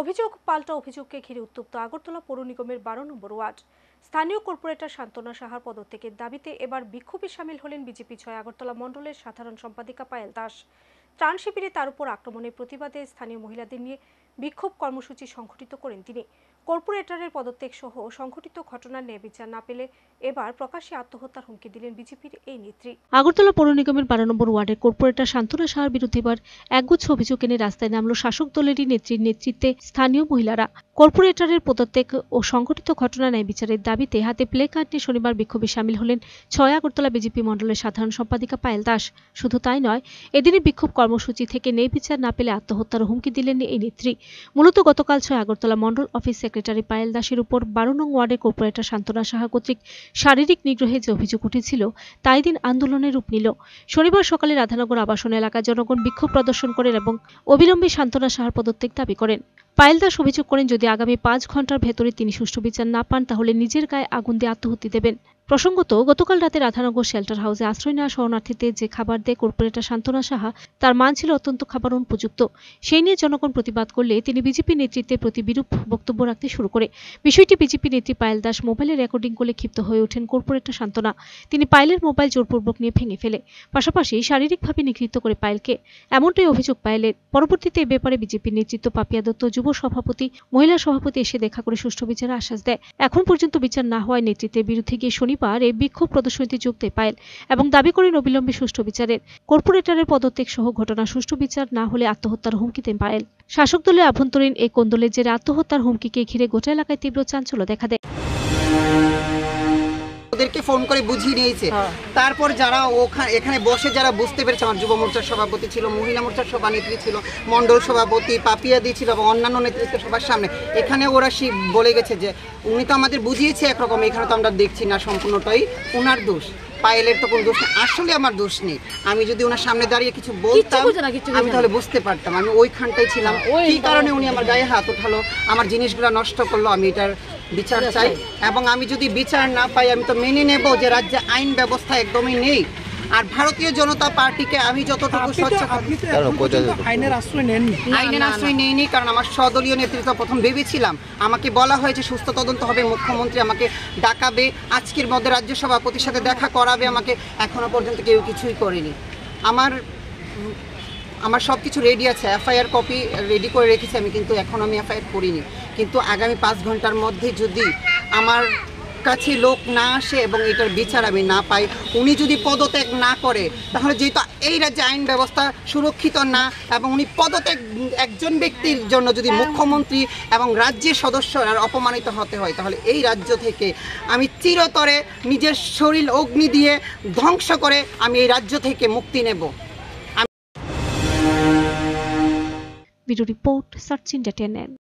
অভিযোগ পাল্টা অভিযোগকে ঘিরে উত্তপ্ত আগরতলা পৌর নিগমের বারো নম্বর ওয়ার্ড স্থানীয় কর্পোরেটর শান্তনা সাহার পদত্যাগের দাবিতে এবার বিক্ষোভে সামিল হলেন বিজেপি ছয় আগরতলা মণ্ডলের সাধারণ সম্পাদিকা পায়েল দাস ত্রাণ শিবিরে তার উপর আক্রমণের প্রতিবাদে স্থানীয় মহিলাদের নিয়ে বিক্ষোভ কর্মসূচি সংঘটিত করেন তিনি কর্পোরেটরের পদত্যাগ সহ সংঘটিত ঘটনার ন্যায় বিচার না পেলে এবার প্রকাশ্যে আত্মহত্যার হুমকি দিলেন বিজেপির এই নেত্রী আগরতলা পৌর নিগমের বারো নম্বর ওয়ার্ডের কর্পোরেটর শান্তনা সাহার বিরুদ্ধে এবার একগুচ্ছ অভিযোগ এনে রাস্তায় নামল শাসক দলেরই নেত্রীর নেতৃত্বে স্থানীয় মহিলারা কর্পোরেটরের পদত্যাগ ও সংঘটিত ঘটনা ন্যায় বিচারের দাবিতে হাতে প্লে কার্ড নিয়ে শনিবার বিক্ষোভে সামিল হলেন ছয় আগরতলা বিজেপি মণ্ডলের সাধারণ সম্পাদিকা পায়েল দাস শুধু তাই নয় এদিনই বিক্ষোভ কর্মসূচি থেকে ন্যায় বিচার না পেলে আত্মহত্যার হুমকি দিলেন এই নেত্রী মূলত গতকাল ছয় আগরতলা মণ্ডল অফিস সেক্রেটারি পায়েল দাসের উপর বারো নং ওয়ার্ডের কর্পোরেটর সান্ত্বনা সাহা কর্তৃক শারীরিক নিগ্রহে যে অভিযোগ উঠেছিল তাই দিন আন্দোলনের রূপ নিল শনিবার সকালে রাধানগর আবাসন এলাকায় জনগণ বিক্ষোভ প্রদর্শন করেন এবং অবিলম্বে সান্ত্বনা সাহার পদত্যাগ দাবি করেন পায়েল দাস অভিযোগ করেন যদি আগামী পাঁচ ঘন্টার ভেতরে তিনি সুষ্ঠু বিচার না পান তাহলে নিজের গায়ে আগুন দিয়ে আত্মহত্যা দেবেন প্রসঙ্গত গতকাল রাতে রাধানগর শেল্টার হাউসে আশ্রয় নেওয়া শরণার্থীদের যে খাবার দেয় কর্পোরেটর শান্তনা সাহা তার মান ছিল অত্যন্ত খাবার অনুপযুক্ত সেই নিয়ে জনগণ প্রতিবাদ করলে তিনি বিজেপি নেতৃত্বের প্রতি বিরূপ বক্তব্য রাখতে শুরু করে বিষয়টি বিজেপি নেত্রী পায়েল দাস মোবাইলে রেকর্ডিং করে ক্ষিপ্ত হয়ে ওঠেন কর্পোরেটর শান্তনা তিনি পায়েলের মোবাইল জোরপূর্বক নিয়ে ভেঙে ফেলে পাশাপাশি শারীরিকভাবে নিগৃহীত করে পায়েলকে এমনটাই অভিযোগ পায়েলের পরবর্তীতে এ ব্যাপারে বিজেপির নেতৃত্ব পাপিয়া দত্ত যুব সভাপতি মহিলা সভাপতি এসে দেখা করে সুষ্ঠু বিচারের আশ্বাস দেয় এখন পর্যন্ত বিচার না হওয়ায় নেতৃত্বের বিরুদ্ধে গিয়ে শনি শনিবার এই বিক্ষোভ প্রদর্শনীতে যোগ দেয় পায়েল এবং দাবি করেন অবিলম্বে সুষ্ঠু বিচারের কর্পোরেটরের পদত্যাগ সহ ঘটনা সুষ্ঠু বিচার না হলে আত্মহত্যার হুমকি দেন পায়েল শাসক দলের আভ্যন্তরীণ এই কোন্দলের জেরে আত্মহত্যার হুমকিকে ঘিরে গোটা এলাকায় তীব্র চাঞ্চল্য দেখা দেয় ওদেরকে ফোন করে বুঝিয়ে নিয়েছে হ্যাঁ। তারপর যারা ওখানে এখানে বসে যারা বুঝতে পেরেছে আমার যুব মোর্চার সভাপতি ছিল মহিলা মোর্চার সভানেত্রী ছিল মণ্ডল সভাপতি পাপিয়া দি ছিল এবং অন্যান্য নেতৃত্ব সবার সামনে এখানে ওরা সে বলে গেছে যে উনি তো আমাদের বুঝিয়েছে একরকম এখানে তো আমরা দেখছি না সম্পূর্ণটাই ওনার দোষ পায়েলের তো কোনো দোষ আসলে আমার দোষ নেই আমি যদি ওনার সামনে দাঁড়িয়ে কিছু বলতাম আমি তাহলে বুঝতে পারতাম আমি ওইখানটাই ছিলাম হ্যাঁ, ওই কারণে উনি আমার গায়ে হাত উঠালো আমার জিনিসগুলো নষ্ট করলো আমি এটার বিচার চাই এবং আমি যদি বিচার না পাই আমি তো মেনে নেব যে রাজ্যে আইন ব্যবস্থা একদমই নেই আর ভারতীয় জনতা পার্টিকে আমি যতটুকু আইনের আশ্রয় নেননি আশ্রয় নেইনি কারণ আমার সদলীয় নেতৃত্ব প্রথম ভেবেছিলাম আমাকে বলা হয়েছে সুস্থ তদন্ত হবে মুখ্যমন্ত্রী আমাকে ডাকাবে আজকের মধ্যে রাজ্য সভাপতির সাথে দেখা করাবে আমাকে এখনো পর্যন্ত কেউ কিছুই করেনি আমার আমার সব কিছু রেডি আছে এফআইআর কপি রেডি করে রেখেছি আমি কিন্তু এখন আমি এফআইআর করিনি কিন্তু আগামী পাঁচ ঘন্টার মধ্যে যদি আমার কাছে লোক না আসে এবং এটার বিচার আমি না পাই উনি যদি পদত্যাগ না করে তাহলে যেহেতু এই রাজ্যে আইন ব্যবস্থা সুরক্ষিত না এবং উনি পদত্যাগ একজন ব্যক্তির জন্য যদি মুখ্যমন্ত্রী এবং রাজ্যের সদস্যরা অপমানিত হতে হয় তাহলে এই রাজ্য থেকে আমি চিরতরে নিজের শরীর অগ্নি দিয়ে ধ্বংস করে আমি এই রাজ্য থেকে মুক্তি নেব to report such in the tenant.